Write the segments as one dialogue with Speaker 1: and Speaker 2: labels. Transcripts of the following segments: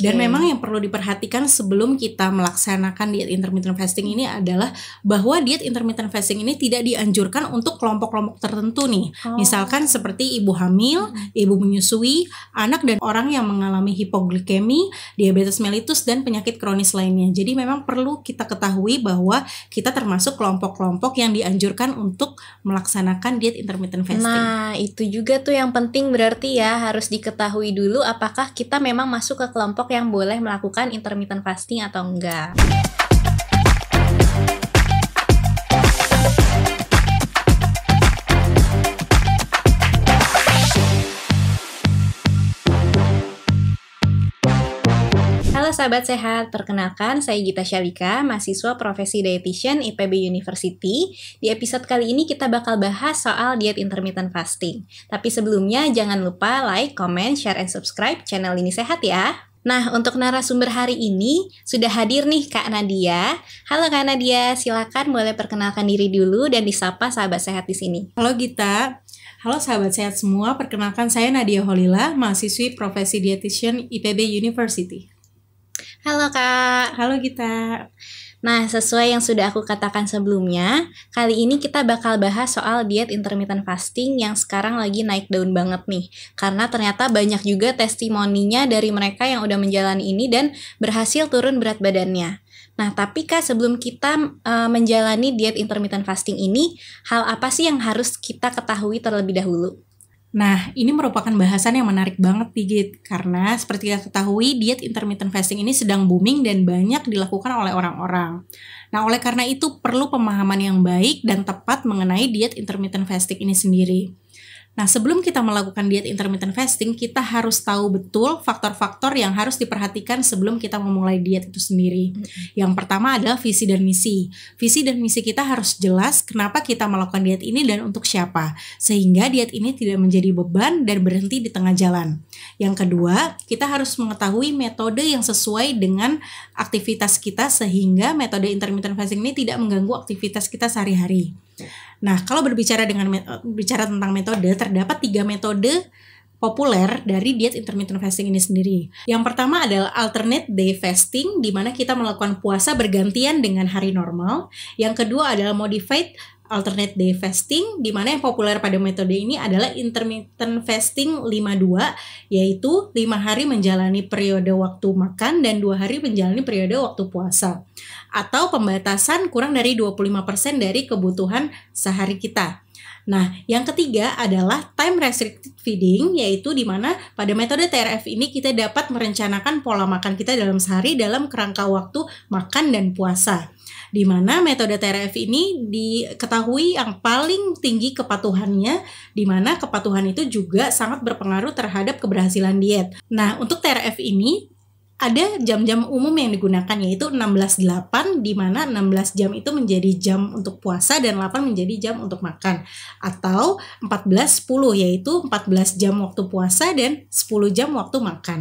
Speaker 1: Dan okay. memang yang perlu diperhatikan sebelum kita melaksanakan diet intermittent fasting ini adalah bahwa diet intermittent fasting ini tidak dianjurkan untuk kelompok-kelompok tertentu nih. Oh. Misalkan seperti ibu hamil, hmm. ibu menyusui, anak dan orang yang mengalami hipoglikemi, diabetes mellitus dan penyakit kronis lainnya. Jadi memang perlu kita ketahui bahwa kita termasuk kelompok-kelompok yang dianjurkan untuk melaksanakan diet intermittent fasting. Nah,
Speaker 2: itu juga tuh yang penting berarti ya harus diketahui dulu apakah kita memang masuk ke kelompok yang boleh melakukan intermittent fasting atau enggak. Halo sahabat sehat, perkenalkan saya Gita Syalika, mahasiswa profesi dietitian IPB University. Di episode kali ini kita bakal bahas soal diet intermittent fasting. Tapi sebelumnya jangan lupa like, comment, share, and subscribe channel ini sehat ya. Nah, untuk narasumber hari ini sudah hadir nih Kak Nadia. Halo Kak Nadia,
Speaker 1: silakan boleh perkenalkan diri dulu dan disapa sahabat sehat di sini. Halo Gita. Halo sahabat sehat semua, perkenalkan saya Nadia Holila, mahasiswi profesi dietitian IPB University.
Speaker 2: Halo Kak. Halo Gita. Nah, sesuai yang sudah aku katakan sebelumnya, kali ini kita bakal bahas soal diet intermittent fasting yang sekarang lagi naik daun banget nih. Karena ternyata banyak juga testimoninya dari mereka yang udah menjalani ini dan berhasil turun berat badannya. Nah, tapi Kak, sebelum kita e, menjalani diet intermittent fasting ini, hal apa sih yang harus kita ketahui terlebih dahulu?
Speaker 1: Nah, ini merupakan bahasan yang menarik banget Digit karena seperti kita ketahui diet intermittent fasting ini sedang booming dan banyak dilakukan oleh orang-orang. Nah, oleh karena itu perlu pemahaman yang baik dan tepat mengenai diet intermittent fasting ini sendiri. Nah, sebelum kita melakukan diet intermittent fasting, kita harus tahu betul faktor-faktor yang harus diperhatikan sebelum kita memulai diet itu sendiri. Yang pertama adalah visi dan misi. Visi dan misi kita harus jelas kenapa kita melakukan diet ini dan untuk siapa, sehingga diet ini tidak menjadi beban dan berhenti di tengah jalan. Yang kedua, kita harus mengetahui metode yang sesuai dengan aktivitas kita sehingga metode intermittent fasting ini tidak mengganggu aktivitas kita sehari-hari. Nah, kalau berbicara dengan eh, bicara tentang metode, terdapat tiga metode populer dari diet intermittent fasting ini sendiri. Yang pertama adalah alternate day fasting, di mana kita melakukan puasa bergantian dengan hari normal. Yang kedua adalah modified alternate day fasting di mana yang populer pada metode ini adalah intermittent fasting 52 yaitu 5 hari menjalani periode waktu makan dan 2 hari menjalani periode waktu puasa atau pembatasan kurang dari 25% dari kebutuhan sehari kita. Nah, yang ketiga adalah time restricted feeding, yaitu di mana pada metode TRF ini kita dapat merencanakan pola makan kita dalam sehari dalam kerangka waktu makan dan puasa di mana metode TRF ini diketahui yang paling tinggi kepatuhannya, di mana kepatuhan itu juga sangat berpengaruh terhadap keberhasilan diet. Nah, untuk TRF ini ada jam-jam umum yang digunakan yaitu 16 di mana 16 jam itu menjadi jam untuk puasa dan 8 menjadi jam untuk makan atau 14:10 yaitu 14 jam waktu puasa dan 10 jam waktu makan.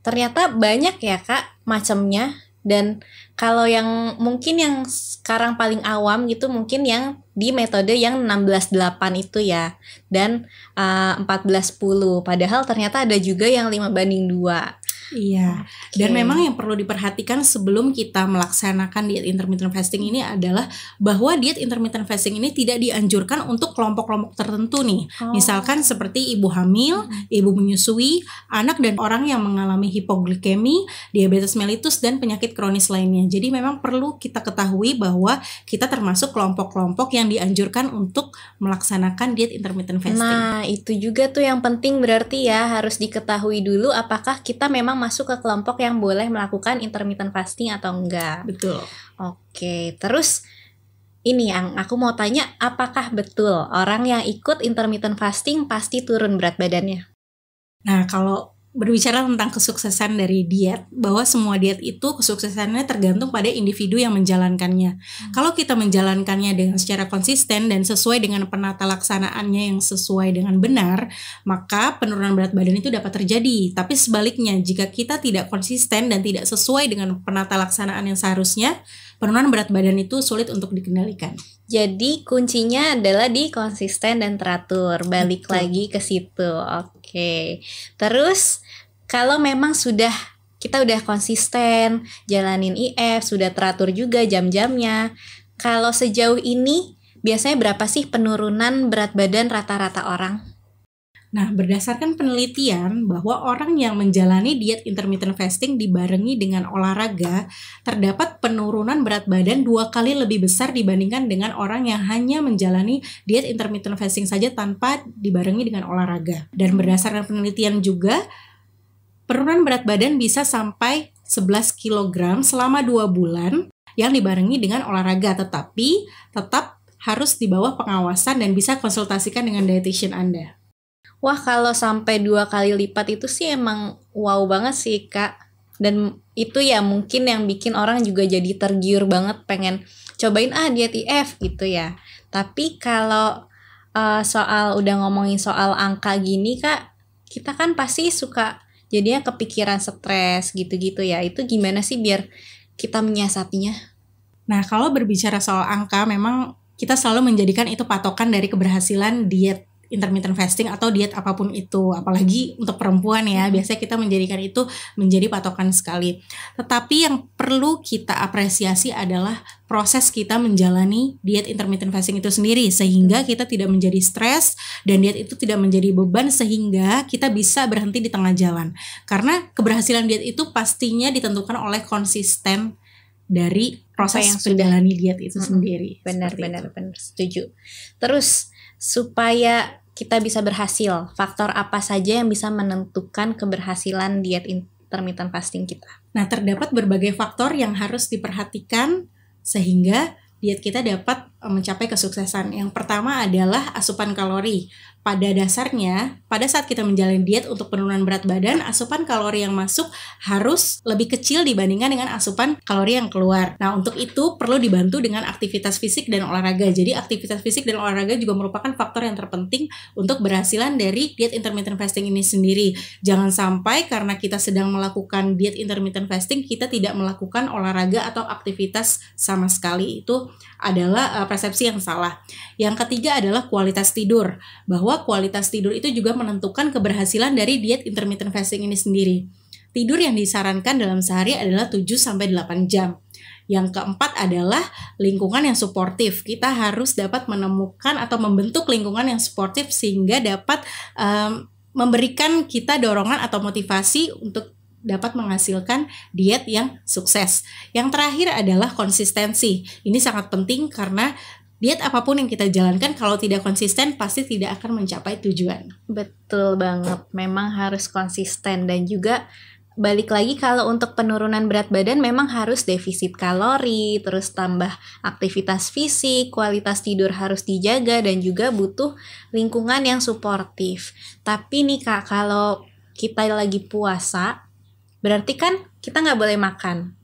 Speaker 1: Ternyata
Speaker 2: banyak ya Kak macamnya dan kalau yang mungkin yang sekarang paling awam gitu mungkin yang di metode yang 168 itu ya dan eh, uh, 1410 padahal ternyata ada juga yang 5 banding 2
Speaker 1: Iya. Okay. Dan memang yang perlu diperhatikan sebelum kita melaksanakan diet intermittent fasting ini adalah bahwa diet intermittent fasting ini tidak dianjurkan untuk kelompok-kelompok tertentu nih. Oh. Misalkan seperti ibu hamil, hmm. ibu menyusui, anak dan orang yang mengalami hipoglikemi, diabetes mellitus dan penyakit kronis lainnya. Jadi memang perlu kita ketahui bahwa kita termasuk kelompok-kelompok yang dianjurkan untuk melaksanakan diet intermittent fasting. Nah,
Speaker 2: itu juga tuh yang penting berarti ya harus diketahui dulu apakah kita memang masuk ke kelompok yang boleh melakukan intermittent fasting atau enggak. Betul. Oke, terus ini yang aku mau tanya, apakah betul orang yang ikut intermittent fasting
Speaker 1: pasti turun berat badannya? Nah, kalau berbicara tentang kesuksesan dari diet bahwa semua diet itu kesuksesannya tergantung pada individu yang menjalankannya. Hmm. Kalau kita menjalankannya dengan secara konsisten dan sesuai dengan penata laksanaannya yang sesuai dengan benar, maka penurunan berat badan itu dapat terjadi. Tapi sebaliknya, jika kita tidak konsisten dan tidak sesuai dengan penata laksanaan yang seharusnya, penurunan berat badan itu sulit untuk dikendalikan.
Speaker 2: Jadi kuncinya adalah di konsisten dan teratur. Balik Betul. lagi ke situ. Oke. Terus kalau memang sudah kita udah konsisten jalanin IF, sudah teratur juga jam-jamnya. Kalau sejauh ini biasanya berapa sih penurunan berat badan rata-rata orang?
Speaker 1: Nah, berdasarkan penelitian bahwa orang yang menjalani diet intermittent fasting dibarengi dengan olahraga, terdapat penurunan berat badan dua kali lebih besar dibandingkan dengan orang yang hanya menjalani diet intermittent fasting saja tanpa dibarengi dengan olahraga. Dan berdasarkan penelitian juga, penurunan berat badan bisa sampai 11 kg selama dua bulan yang dibarengi dengan olahraga, tetapi tetap harus di bawah pengawasan dan bisa konsultasikan dengan dietitian Anda.
Speaker 2: Wah kalau sampai dua kali lipat itu sih emang wow banget sih kak. Dan itu ya mungkin yang bikin orang juga jadi tergiur banget pengen cobain ah diet IF gitu ya. Tapi kalau uh, soal udah ngomongin soal angka gini kak, kita kan pasti suka jadinya kepikiran stres gitu-gitu
Speaker 1: ya. Itu gimana sih biar kita menyiasatinya? Nah kalau berbicara soal angka memang kita selalu menjadikan itu patokan dari keberhasilan diet intermittent fasting atau diet apapun itu apalagi untuk perempuan ya mm-hmm. biasanya kita menjadikan itu menjadi patokan sekali tetapi yang perlu kita apresiasi adalah proses kita menjalani diet intermittent fasting itu sendiri sehingga kita tidak menjadi stres dan diet itu tidak menjadi beban sehingga kita bisa berhenti di tengah jalan karena keberhasilan diet itu pastinya ditentukan oleh konsisten dari proses yang menjalani diet itu sendiri
Speaker 2: benar benar benar setuju terus supaya kita bisa berhasil? Faktor apa saja yang bisa menentukan keberhasilan diet intermittent fasting kita?
Speaker 1: Nah, terdapat berbagai faktor yang harus diperhatikan sehingga diet kita dapat Eh, mencapai kesuksesan. Yang pertama adalah asupan kalori. Pada dasarnya, pada saat kita menjalani diet untuk penurunan berat badan, asupan kalori yang masuk harus lebih kecil dibandingkan dengan asupan kalori yang keluar. Nah, untuk itu perlu dibantu dengan aktivitas fisik dan olahraga. Jadi, aktivitas fisik dan olahraga juga merupakan faktor yang terpenting untuk berhasilan dari diet intermittent fasting ini sendiri. Jangan sampai karena kita sedang melakukan diet intermittent fasting, kita tidak melakukan olahraga atau aktivitas sama sekali. Itu adalah uh, persepsi yang salah. Yang ketiga adalah kualitas tidur, bahwa kualitas tidur itu juga menentukan keberhasilan dari diet intermittent fasting ini sendiri. Tidur yang disarankan dalam sehari adalah 7 8 jam. Yang keempat adalah lingkungan yang suportif. Kita harus dapat menemukan atau membentuk lingkungan yang suportif sehingga dapat um, memberikan kita dorongan atau motivasi untuk dapat menghasilkan diet yang sukses. Yang terakhir adalah konsistensi. Ini sangat penting karena diet apapun yang kita jalankan kalau tidak konsisten pasti tidak akan mencapai tujuan. Betul banget. Memang harus konsisten dan juga balik lagi kalau
Speaker 2: untuk penurunan berat badan memang harus defisit kalori, terus tambah aktivitas fisik, kualitas tidur harus dijaga dan juga butuh lingkungan yang suportif. Tapi nih Kak, kalau kita lagi puasa Berarti kan kita nggak boleh makan.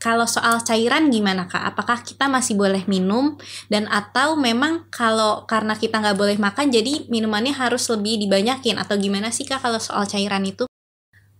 Speaker 2: Kalau soal cairan gimana kak? Apakah kita masih boleh minum dan atau memang kalau karena kita nggak boleh makan jadi minumannya harus lebih
Speaker 1: dibanyakin atau gimana sih kak kalau soal cairan itu?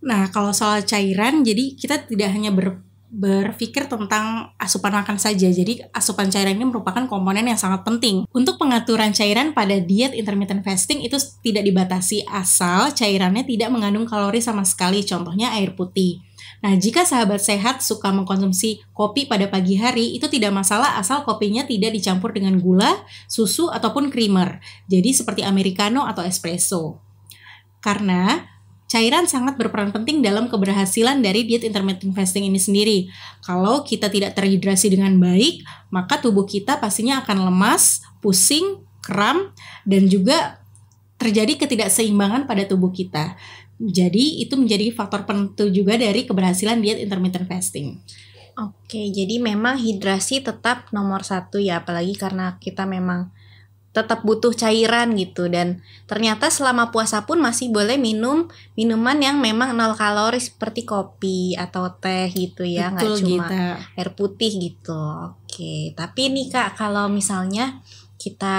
Speaker 1: Nah kalau soal cairan jadi kita tidak hanya ber berpikir tentang asupan makan saja. Jadi asupan cairan ini merupakan komponen yang sangat penting. Untuk pengaturan cairan pada diet intermittent fasting itu tidak dibatasi asal cairannya tidak mengandung kalori sama sekali, contohnya air putih. Nah, jika sahabat sehat suka mengkonsumsi kopi pada pagi hari, itu tidak masalah asal kopinya tidak dicampur dengan gula, susu, ataupun creamer. Jadi seperti americano atau espresso. Karena Cairan sangat berperan penting dalam keberhasilan dari diet intermittent fasting ini sendiri. Kalau kita tidak terhidrasi dengan baik, maka tubuh kita pastinya akan lemas, pusing, kram, dan juga terjadi ketidakseimbangan pada tubuh kita. Jadi itu menjadi faktor penentu juga dari keberhasilan diet intermittent fasting. Oke, jadi memang hidrasi tetap nomor satu ya,
Speaker 2: apalagi karena kita memang tetap butuh cairan gitu dan ternyata selama puasa pun masih boleh minum minuman yang memang nol kalori seperti kopi atau teh gitu ya nggak cuma air putih gitu oke tapi nih kak kalau misalnya kita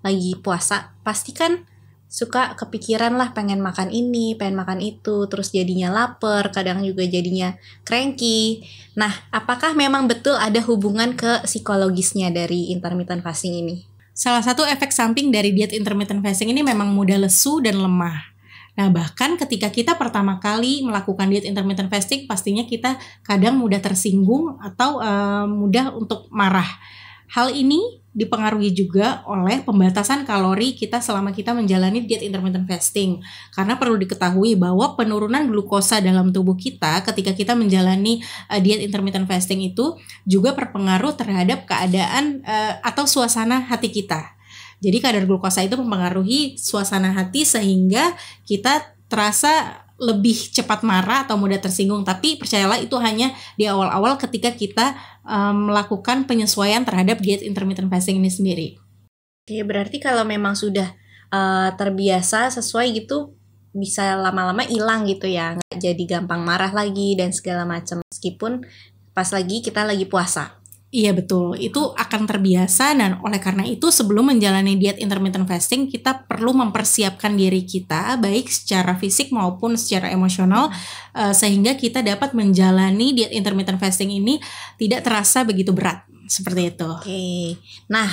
Speaker 2: lagi puasa pasti kan suka kepikiran lah pengen makan ini pengen makan itu terus jadinya lapar kadang juga jadinya cranky nah apakah memang betul ada hubungan ke psikologisnya
Speaker 1: dari intermittent fasting ini Salah satu efek samping dari diet intermittent fasting ini memang mudah lesu dan lemah. Nah, bahkan ketika kita pertama kali melakukan diet intermittent fasting, pastinya kita kadang mudah tersinggung atau uh, mudah untuk marah. Hal ini dipengaruhi juga oleh pembatasan kalori kita selama kita menjalani diet intermittent fasting. Karena perlu diketahui bahwa penurunan glukosa dalam tubuh kita ketika kita menjalani uh, diet intermittent fasting itu juga berpengaruh terhadap keadaan uh, atau suasana hati kita. Jadi kadar glukosa itu mempengaruhi suasana hati sehingga kita terasa lebih cepat marah atau mudah tersinggung tapi percayalah itu hanya di awal-awal ketika kita um, melakukan penyesuaian terhadap diet intermittent fasting ini sendiri. Oke, iya, berarti kalau memang sudah uh, terbiasa
Speaker 2: sesuai gitu bisa lama-lama hilang gitu ya, nggak jadi gampang marah lagi dan segala macam meskipun pas lagi kita lagi puasa.
Speaker 1: Iya betul, itu akan terbiasa dan oleh karena itu sebelum menjalani diet intermittent fasting kita perlu mempersiapkan diri kita baik secara fisik maupun secara emosional uh, sehingga kita dapat menjalani diet intermittent fasting ini tidak terasa begitu berat seperti itu. Oke, nah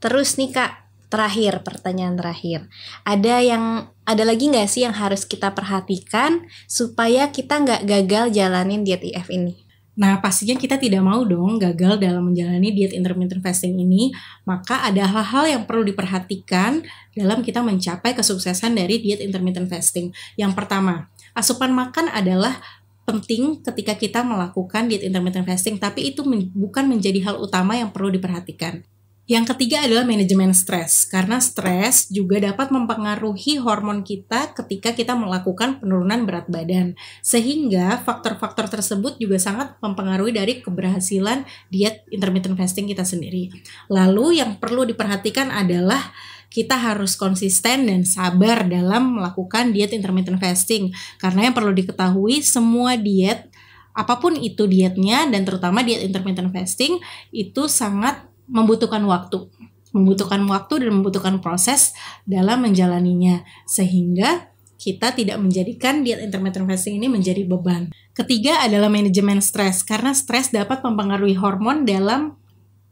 Speaker 1: terus nih kak terakhir pertanyaan terakhir ada yang
Speaker 2: ada lagi nggak sih yang harus kita perhatikan supaya kita nggak gagal jalanin
Speaker 1: diet IF ini? Nah, pastinya kita tidak mau dong gagal dalam menjalani diet intermittent fasting ini, maka ada hal-hal yang perlu diperhatikan dalam kita mencapai kesuksesan dari diet intermittent fasting. Yang pertama, asupan makan adalah penting ketika kita melakukan diet intermittent fasting, tapi itu men bukan menjadi hal utama yang perlu diperhatikan. Yang ketiga adalah manajemen stres, karena stres juga dapat mempengaruhi hormon kita ketika kita melakukan penurunan berat badan. Sehingga faktor-faktor tersebut juga sangat mempengaruhi dari keberhasilan diet intermittent fasting kita sendiri. Lalu yang perlu diperhatikan adalah kita harus konsisten dan sabar dalam melakukan diet intermittent fasting. Karena yang perlu diketahui semua diet apapun itu dietnya dan terutama diet intermittent fasting itu sangat membutuhkan waktu, membutuhkan waktu dan membutuhkan proses dalam menjalaninya sehingga kita tidak menjadikan diet intermittent fasting ini menjadi beban. Ketiga adalah manajemen stres karena stres dapat mempengaruhi hormon dalam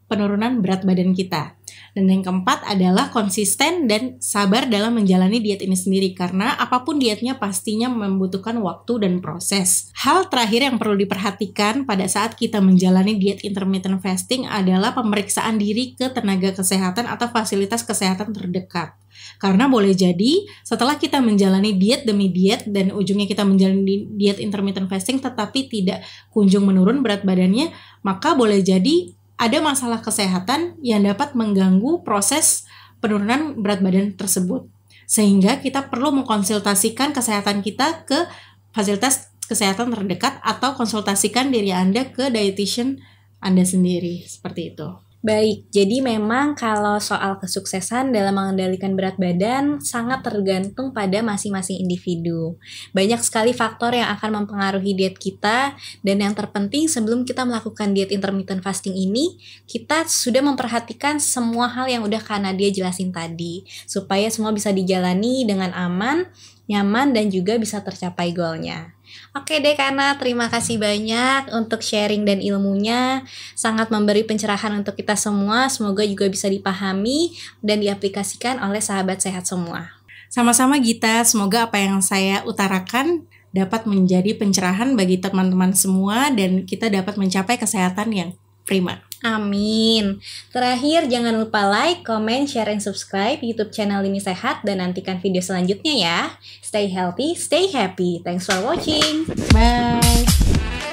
Speaker 1: penurunan berat badan kita. Dan yang keempat adalah konsisten dan sabar dalam menjalani diet ini sendiri karena apapun dietnya pastinya membutuhkan waktu dan proses. Hal terakhir yang perlu diperhatikan pada saat kita menjalani diet intermittent fasting adalah pemeriksaan diri ke tenaga kesehatan atau fasilitas kesehatan terdekat. Karena boleh jadi setelah kita menjalani diet demi diet dan ujungnya kita menjalani diet intermittent fasting tetapi tidak kunjung menurun berat badannya, maka boleh jadi ada masalah kesehatan yang dapat mengganggu proses penurunan berat badan tersebut. Sehingga kita perlu mengkonsultasikan kesehatan kita ke fasilitas kesehatan terdekat atau konsultasikan diri Anda ke dietitian Anda sendiri. Seperti itu. Baik,
Speaker 2: jadi memang kalau soal kesuksesan dalam mengendalikan berat badan sangat tergantung pada masing-masing individu. Banyak sekali faktor yang akan mempengaruhi diet kita dan yang terpenting sebelum kita melakukan diet intermittent fasting ini, kita sudah memperhatikan semua hal yang udah karena dia jelasin tadi supaya semua bisa dijalani dengan aman, nyaman dan juga bisa tercapai goalnya. Oke deh karena terima kasih banyak untuk sharing dan ilmunya. Sangat memberi pencerahan untuk kita semua.
Speaker 1: Semoga juga bisa dipahami dan diaplikasikan oleh sahabat sehat semua. Sama-sama Gita, semoga apa yang saya utarakan dapat menjadi pencerahan bagi teman-teman semua dan kita dapat mencapai kesehatan yang prima.
Speaker 2: Amin. Terakhir, jangan lupa like, comment, share, and subscribe YouTube channel ini Sehat dan nantikan video selanjutnya ya. Stay healthy, stay happy. Thanks for watching. Bye.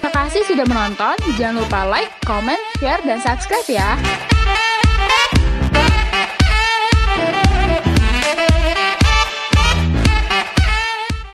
Speaker 1: Terima kasih sudah menonton. Jangan lupa like, comment, share, dan subscribe ya.